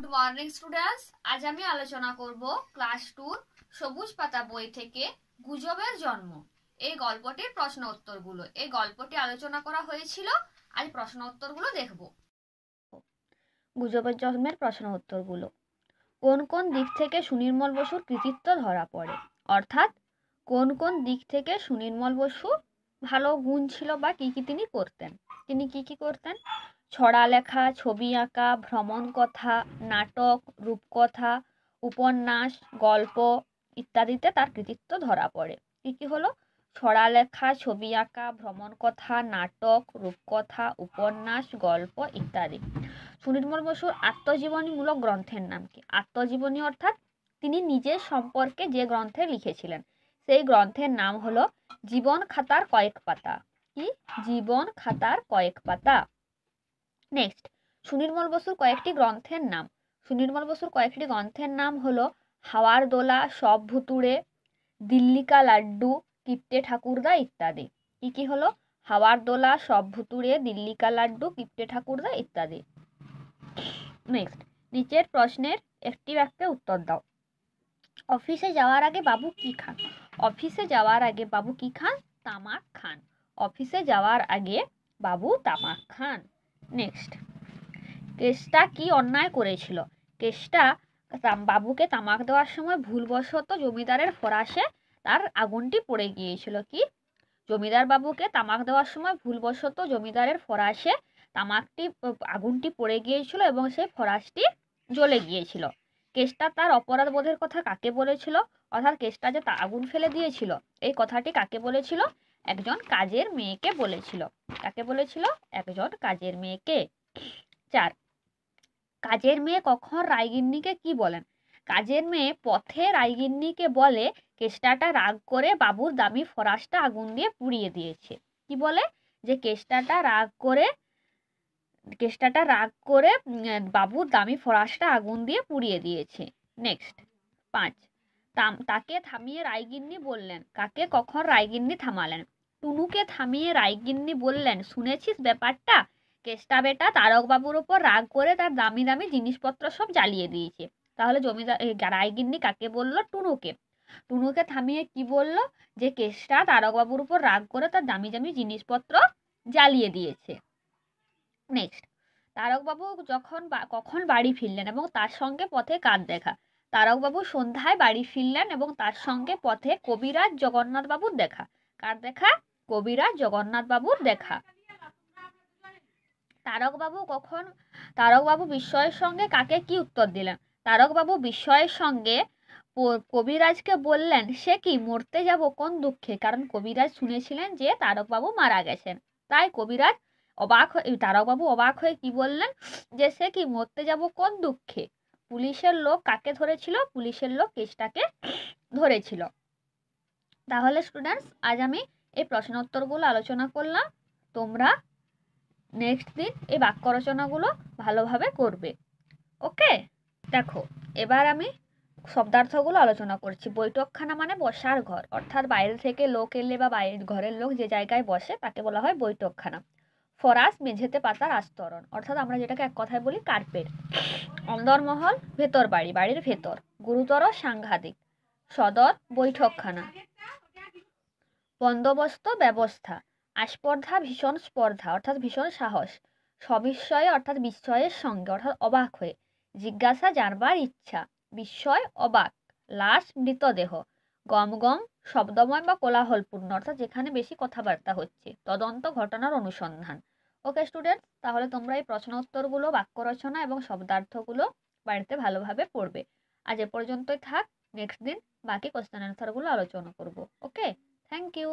good morning students আজ আমি আলোচনা করব ক্লাস টুর সবুজ পাতা বই থেকে গুজবের জন্ম এই গল্পটির প্রশ্ন উত্তরগুলো এই গল্পটি আলোচনা করা হয়েছিল আজ প্রশ্ন উত্তরগুলো দেখব গুজবের জন্মের প্রশ্ন উত্তরগুলো কোন কোন দিক থেকে সুনির্মল বসুর কৃতিত্ব ধরা পড়ে অর্থাৎ কোন কোন দিক থেকে সুনির্মল বসুর ভালো গুণ ছিল বা কি কি তিনি করতেন তিনি কি কি করতেন ছড়া লেখা ছবি আঁকা ভ্রমণ কথা নাটক রূপকথা উপন্যাস গল্প ইত্যাদিতে তার কৃতিত্ব ধরা পড়ে কী কী হলো ছড়া লেখা ছবি আঁকা ভ্রমণ কথা নাটক রূপকথা উপন্যাস গল্প ইত্যাদি সুনির্মল বসুর আত্মজীবনীমূলক গ্রন্থের নাম কি আত্মজীবনী অর্থাৎ তিনি নিজের সম্পর্কে যে গ্রন্থে লিখেছিলেন সেই গ্রন্থের নাম হলো জীবন খাতার কয়েক পাতা কি জীবন খাতার কয়েক পাতা নেক্সট সুনির্মল বসুর কয়েকটি গ্রন্থের নাম সুনির্মল বসুর কয়েকটি গ্রন্থের নাম হলো হাওয়ার দোলা সব ভুতুড়ে দিল্লিকা লাড্ডু কিপ্টে ঠাকুরদা ইত্যাদি কি কী হলো হাওয়ার দোলা সব ভুতুড়ে দিল্লিকা লাড্ডু কিপ্টে ঠাকুরদা ইত্যাদি নেক্সট নিচের প্রশ্নের একটি বাক্যে উত্তর দাও অফিসে যাওয়ার আগে বাবু কি খান অফিসে যাওয়ার আগে বাবু কি খান তামাক খান অফিসে যাওয়ার আগে বাবু তামাক খান নেক্সট কেষ্টা কি অন্যায় করেছিল কেষ্টা বাবুকে তামাক দেওয়ার সময় ভুলবশত জমিদারের ফরাসে তার আগুনটি পড়ে গিয়েছিল কি জমিদার বাবুকে তামাক দেওয়ার সময় ভুলবশত জমিদারের ফরাসে তামাকটি আগুনটি পড়ে গিয়েছিল এবং সেই ফরাসটি জ্বলে গিয়েছিল কেসটা তার অপরাধ বোধের কথা কাকে বলেছিল অর্থাৎ কেসটা যে আগুন ফেলে দিয়েছিল এই কথাটি কাকে বলেছিল একজন কাজের মেয়েকে বলেছিল কাকে বলেছিল একজন কাজের মেয়েকে চার কাজের মেয়ে কখন রায়গিন্নিকে কি বলেন কাজের মেয়ে পথে রায়গিন্নিকে বলে কেষ্টাটা রাগ করে বাবুর দামি ফরাসটা আগুন দিয়ে পুড়িয়ে দিয়েছে কি বলে যে কেষ্টাটা রাগ করে কেষ্টাটা রাগ করে বাবুর দামি ফরাসটা আগুন দিয়ে পুড়িয়ে দিয়েছে নেক্সট পাঁচ তাকে থামিয়ে রায়গিন্নি বললেন কাকে কখন রায়গিন্নি থামালেন টুনুকে থামিয়ে রায়গিন্নি বললেন শুনেছিস ব্যাপারটা কেষ্টা বেটা তারকবাবুর ওপর রাগ করে তার দামি দামি জিনিসপত্র সব জ্বালিয়ে দিয়েছে তাহলে জমিদার রায়গিন্নি কাকে বলল টুনুকে টুনুকে থামিয়ে কি বলল যে কেষ্টা তারকবাবুর উপর রাগ করে তার দামি দামি জিনিসপত্র জ্বালিয়ে দিয়েছে নেক্সট তারকবাবু যখন কখন বাড়ি ফিরলেন এবং তার সঙ্গে পথে কাঁধ দেখা তারকবাবু সন্ধ্যায় বাড়ি ফিরলেন এবং তার সঙ্গে পথে কবিরাজ জগন্নাথবাবুর দেখা কার দেখা কবিরাজ জগন্নাথবাবুর দেখা তারকবাবু কখন তারকবাবু বিস্ময়ের সঙ্গে কাকে কি উত্তর দিলেন তারকবাবু বিস্ময়ের সঙ্গে কবিরাজকে বললেন সে কি মরতে যাব কোন দুঃখে কারণ কবিরাজ শুনেছিলেন যে তারকবাবু মারা গেছেন তাই কবিরাজ অবাক হয়ে তারকবাবু অবাক হয়ে কি বললেন যে সে কি মরতে যাব কোন দুঃখে পুলিশের লোক কাকে ধরেছিল পুলিশের লোক কেসটাকে ধরেছিল তাহলে স্টুডেন্টস আজ আমি এই প্রশ্ন উত্তরগুলো আলোচনা করলাম তোমরা নেক্সট দিন এই বাক্য রচনাগুলো ভালোভাবে করবে ওকে দেখো এবার আমি শব্দার্থগুলো আলোচনা করছি বৈঠকখানা মানে বসার ঘর অর্থাৎ বাইরে থেকে লোক এলে বা বাইরের ঘরের লোক যে জায়গায় বসে তাকে বলা হয় বৈঠকখানা ফরাস মেঝেতে পাতার আস্তরণ অর্থাৎ আমরা যেটাকে এক কথায় বলি কার্পেট অন্দরমহল ভেতর বাড়ি বাড়ির ভেতর গুরুতর সাংঘাতিক সদর বৈঠকখানা বন্দোবস্ত ব্যবস্থা আস্পর্ধা ভীষণ স্পর্ধা অর্থাৎ ভীষণ সাহস সবিস্ময়ে অর্থাৎ বিস্ময়ের সঙ্গে অর্থাৎ অবাক হয়ে জিজ্ঞাসা জানবার ইচ্ছা বিস্ময় অবাক লাশ মৃতদেহ গমগম শব্দময় বা কোলাহলপূর্ণ অর্থাৎ যেখানে বেশি কথাবার্তা হচ্ছে তদন্ত ঘটনার অনুসন্ধান ওকে স্টুডেন্ট তাহলে তোমরা এই প্রশ্ন উত্তরগুলো বাক্য রচনা এবং শব্দার্থগুলো বাড়িতে ভালোভাবে পড়বে আজ এ পর্যন্তই থাক নেক্সট দিন বাকি কোশ্চেন অ্যান্সারগুলো আলোচনা করব ওকে থ্যাংক ইউ